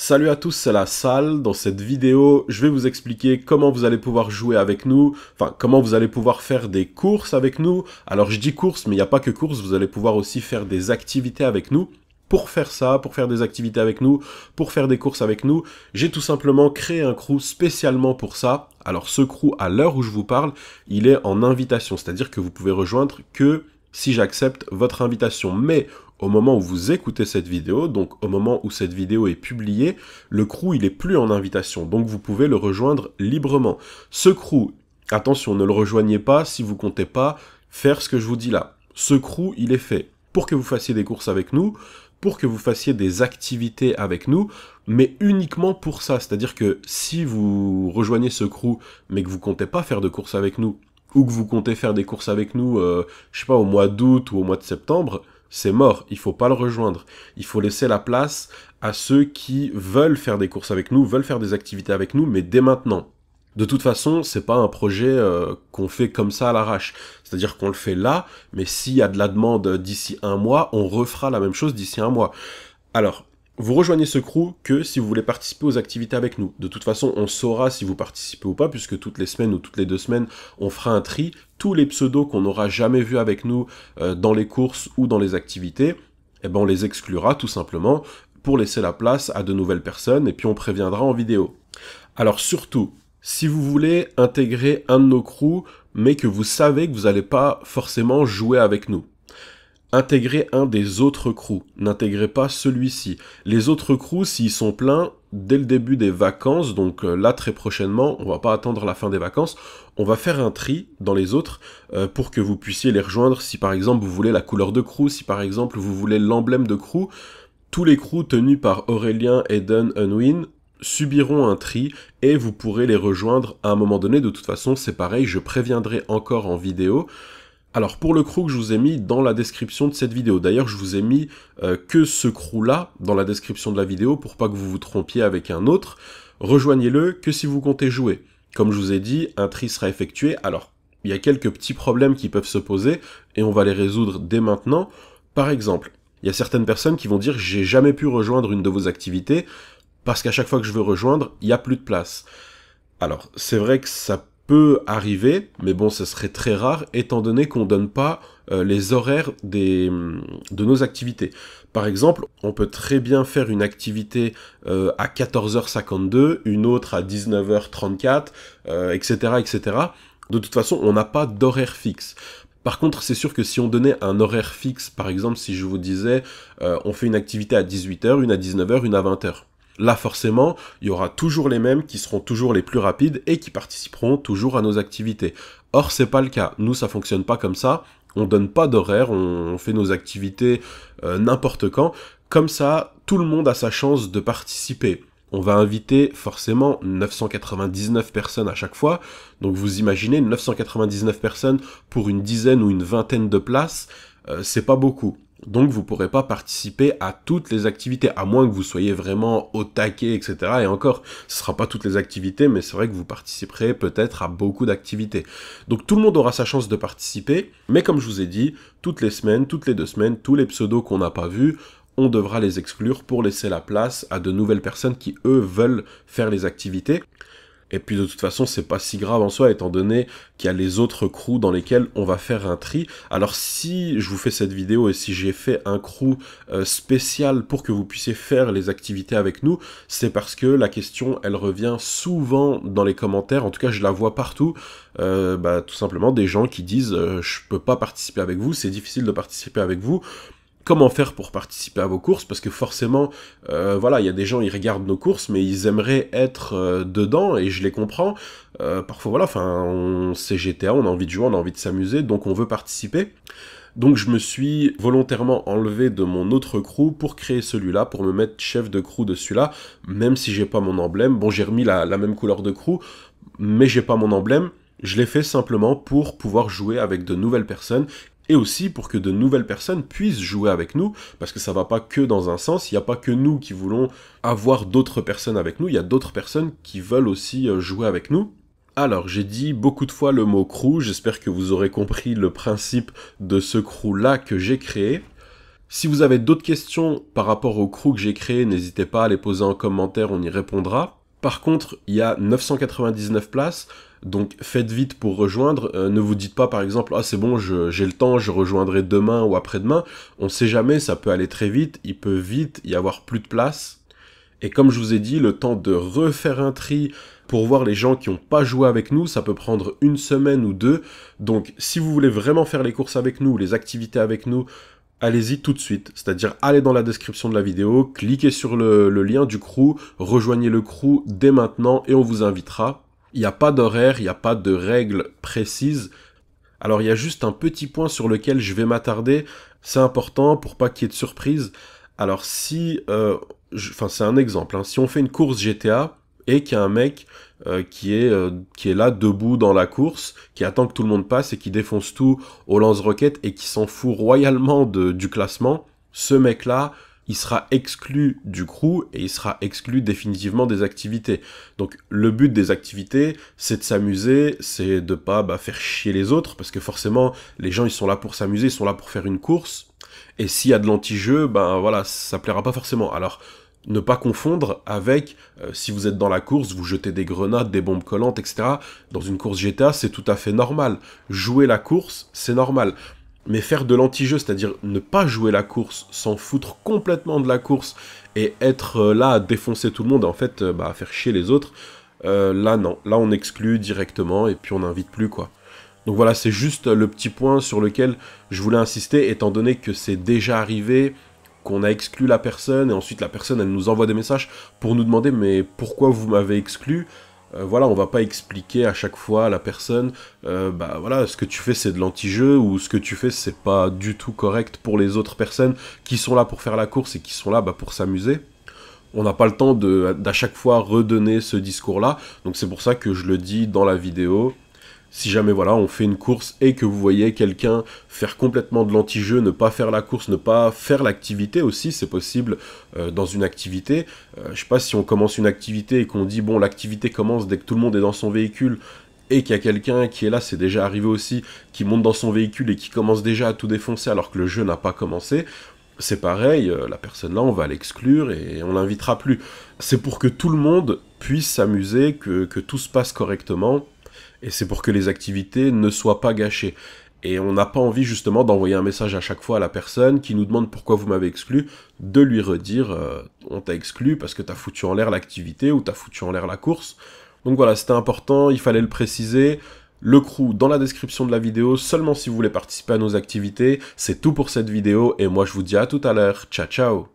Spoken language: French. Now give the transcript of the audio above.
Salut à tous, c'est la salle. Dans cette vidéo, je vais vous expliquer comment vous allez pouvoir jouer avec nous, enfin comment vous allez pouvoir faire des courses avec nous. Alors je dis courses, mais il n'y a pas que courses, vous allez pouvoir aussi faire des activités avec nous. Pour faire ça, pour faire des activités avec nous, pour faire des courses avec nous, j'ai tout simplement créé un crew spécialement pour ça. Alors ce crew, à l'heure où je vous parle, il est en invitation, c'est-à-dire que vous pouvez rejoindre que si j'accepte votre invitation. Mais au moment où vous écoutez cette vidéo, donc au moment où cette vidéo est publiée, le crew il est plus en invitation, donc vous pouvez le rejoindre librement. Ce crew, attention, ne le rejoignez pas si vous comptez pas faire ce que je vous dis là. Ce crew, il est fait pour que vous fassiez des courses avec nous, pour que vous fassiez des activités avec nous, mais uniquement pour ça. C'est-à-dire que si vous rejoignez ce crew, mais que vous comptez pas faire de courses avec nous, ou que vous comptez faire des courses avec nous, euh, je sais pas, au mois d'août ou au mois de septembre, c'est mort, il faut pas le rejoindre. Il faut laisser la place à ceux qui veulent faire des courses avec nous, veulent faire des activités avec nous, mais dès maintenant. De toute façon, c'est pas un projet euh, qu'on fait comme ça à l'arrache. C'est-à-dire qu'on le fait là, mais s'il y a de la demande d'ici un mois, on refera la même chose d'ici un mois. Alors, vous rejoignez ce crew que si vous voulez participer aux activités avec nous. De toute façon, on saura si vous participez ou pas, puisque toutes les semaines ou toutes les deux semaines, on fera un tri. Tous les pseudos qu'on n'aura jamais vus avec nous euh, dans les courses ou dans les activités, eh ben on les exclura tout simplement pour laisser la place à de nouvelles personnes, et puis on préviendra en vidéo. Alors surtout, si vous voulez intégrer un de nos crews, mais que vous savez que vous n'allez pas forcément jouer avec nous, Intégrez un des autres crews, n'intégrez pas celui-ci. Les autres crews, s'ils sont pleins, dès le début des vacances, donc euh, là très prochainement, on va pas attendre la fin des vacances, on va faire un tri dans les autres euh, pour que vous puissiez les rejoindre si par exemple vous voulez la couleur de crew, si par exemple vous voulez l'emblème de crew. Tous les crews tenus par Aurélien, Eden, Unwin subiront un tri et vous pourrez les rejoindre à un moment donné. De toute façon, c'est pareil, je préviendrai encore en vidéo. Alors pour le crew que je vous ai mis dans la description de cette vidéo, d'ailleurs je vous ai mis euh, que ce crew là dans la description de la vidéo pour pas que vous vous trompiez avec un autre, rejoignez-le que si vous comptez jouer. Comme je vous ai dit, un tri sera effectué, alors il y a quelques petits problèmes qui peuvent se poser et on va les résoudre dès maintenant. Par exemple, il y a certaines personnes qui vont dire j'ai jamais pu rejoindre une de vos activités parce qu'à chaque fois que je veux rejoindre, il n'y a plus de place. Alors c'est vrai que ça peut arriver, mais bon, ce serait très rare, étant donné qu'on ne donne pas euh, les horaires des, mm, de nos activités. Par exemple, on peut très bien faire une activité euh, à 14h52, une autre à 19h34, etc., etc. De toute façon, on n'a pas d'horaire fixe. Par contre, c'est sûr que si on donnait un horaire fixe, par exemple, si je vous disais, euh, on fait une activité à 18h, une à 19h, une à 20h, Là, forcément, il y aura toujours les mêmes qui seront toujours les plus rapides et qui participeront toujours à nos activités. Or, c'est pas le cas. Nous, ça fonctionne pas comme ça. On donne pas d'horaire, on fait nos activités euh, n'importe quand. Comme ça, tout le monde a sa chance de participer. On va inviter forcément 999 personnes à chaque fois. Donc vous imaginez 999 personnes pour une dizaine ou une vingtaine de places, euh, c'est pas beaucoup. Donc vous ne pourrez pas participer à toutes les activités, à moins que vous soyez vraiment au taquet, etc. Et encore, ce ne sera pas toutes les activités, mais c'est vrai que vous participerez peut-être à beaucoup d'activités. Donc tout le monde aura sa chance de participer, mais comme je vous ai dit, toutes les semaines, toutes les deux semaines, tous les pseudos qu'on n'a pas vus, on devra les exclure pour laisser la place à de nouvelles personnes qui, eux, veulent faire les activités. Et puis de toute façon, c'est pas si grave en soi, étant donné qu'il y a les autres crews dans lesquels on va faire un tri. Alors si je vous fais cette vidéo et si j'ai fait un crew euh, spécial pour que vous puissiez faire les activités avec nous, c'est parce que la question, elle revient souvent dans les commentaires, en tout cas je la vois partout, euh, bah, tout simplement des gens qui disent euh, je peux pas participer avec vous, c'est difficile de participer avec vous », comment faire pour participer à vos courses parce que forcément euh, voilà il y a des gens ils regardent nos courses mais ils aimeraient être euh, dedans et je les comprends euh, parfois voilà enfin on c'est GTA on a envie de jouer on a envie de s'amuser donc on veut participer donc je me suis volontairement enlevé de mon autre crew pour créer celui-là, pour me mettre chef de crew de celui-là, même si j'ai pas mon emblème. Bon, j'ai remis la, la, même couleur de crew, mais j'ai pas mon emblème. Je l'ai fait simplement pour pouvoir jouer avec de nouvelles personnes et aussi pour que de nouvelles personnes puissent jouer avec nous, parce que ça va pas que dans un sens, il n'y a pas que nous qui voulons avoir d'autres personnes avec nous, il y a d'autres personnes qui veulent aussi euh, jouer avec nous. Alors, j'ai dit beaucoup de fois le mot crew, j'espère que vous aurez compris le principe de ce crew-là que j'ai créé. Si vous avez d'autres questions par rapport au crew que j'ai créé, n'hésitez pas à les poser en commentaire, on y répondra. Par contre, il y a 999 places, donc faites vite pour rejoindre. Euh, ne vous dites pas par exemple, ah c'est bon, j'ai le temps, je rejoindrai demain ou après-demain. On ne sait jamais, ça peut aller très vite, il peut vite y avoir plus de places, Et comme je vous ai dit, le temps de refaire un tri pour voir les gens qui n'ont pas joué avec nous, ça peut prendre une semaine ou deux. Donc si vous voulez vraiment faire les courses avec nous, les activités avec nous, allez-y tout de suite. C'est-à-dire, allez dans la description de la vidéo, cliquez sur le, lien du crew, rejoignez le crew dès maintenant et on vous invitera. Il n'y a pas d'horaire, il n'y a pas de règles précises. Alors, il y a juste un petit point sur lequel je vais m'attarder. C'est important pour pas qu'il y ait de surprise. Alors, si... Euh, enfin, c'est un exemple. Hein. Si on fait une course GTA, et qu'il y a un mec euh, qui, est, euh, qui est là debout dans la course, qui attend que tout le monde passe et qui défonce tout au lance-roquette et qui s'en fout royalement du classement, ce mec-là, il sera exclu du crew et il sera exclu définitivement des activités. Donc le but des activités, c'est de s'amuser, c'est de pas bah, faire chier les autres, parce que forcément les gens ils sont là pour s'amuser, ils sont là pour faire une course. Et s'il y a de l'anti-jeu, ben voilà, ça plaira pas forcément. Alors, ne pas confondre avec euh, si vous êtes dans la course, vous jetez des grenades, des bombes collantes, etc. Dans une course GTA, c'est tout à fait normal. Jouer la course, c'est normal. Mais faire de l'anti-jeu, c'est-à-dire ne pas jouer la course, s'en foutre complètement de la course et être euh, là à défoncer tout le monde en fait euh, bah, à faire chier les autres, là non. Là on exclut directement et puis on n'invite plus quoi. Donc voilà, c'est juste le petit point sur lequel je voulais insister, étant donné que c'est déjà arrivé qu'on a exclu la personne, et ensuite la personne, elle nous envoie des messages pour nous demander mais pourquoi vous m'avez exclu euh, voilà, on va pas expliquer à chaque fois à la personne, euh, bah voilà, ce que tu fais c'est de l'anti-jeu ou ce que tu fais c'est pas du tout correct pour les autres personnes qui sont là pour faire la course et qui sont là bah, pour s'amuser. On n'a pas le temps d'à chaque fois redonner ce discours-là, donc c'est pour ça que je le dis dans la vidéo si jamais voilà on fait une course et que vous voyez quelqu'un faire complètement de l'anti-jeu, ne pas faire la course, ne pas faire l'activité aussi, c'est possible euh, dans une activité. Euh, je sais pas si on commence une activité et qu'on dit bon l'activité commence dès que tout le monde est dans son véhicule et qu'il y a quelqu'un qui est là, c'est déjà arrivé aussi, qui monte dans son véhicule et qui commence déjà à tout défoncer alors que le jeu n'a pas commencé. C'est pareil, euh, la personne là, on va l'exclure et on l'invitera plus. C'est pour que tout le monde puisse s'amuser, que, que tout se passe correctement et c'est pour que les activités ne soient pas gâchées. Et on n'a pas envie justement d'envoyer un message à chaque fois à la personne qui nous demande pourquoi vous m'avez exclu, de lui redire euh, on t'a exclu parce que t'as foutu en l'air l'activité ou t'as foutu en l'air la course. Donc voilà, c'était important, il fallait le préciser. Le crew dans la description de la vidéo, seulement si vous voulez participer à nos activités. C'est tout pour cette vidéo et moi je vous dis à tout à l'heure. Ciao ciao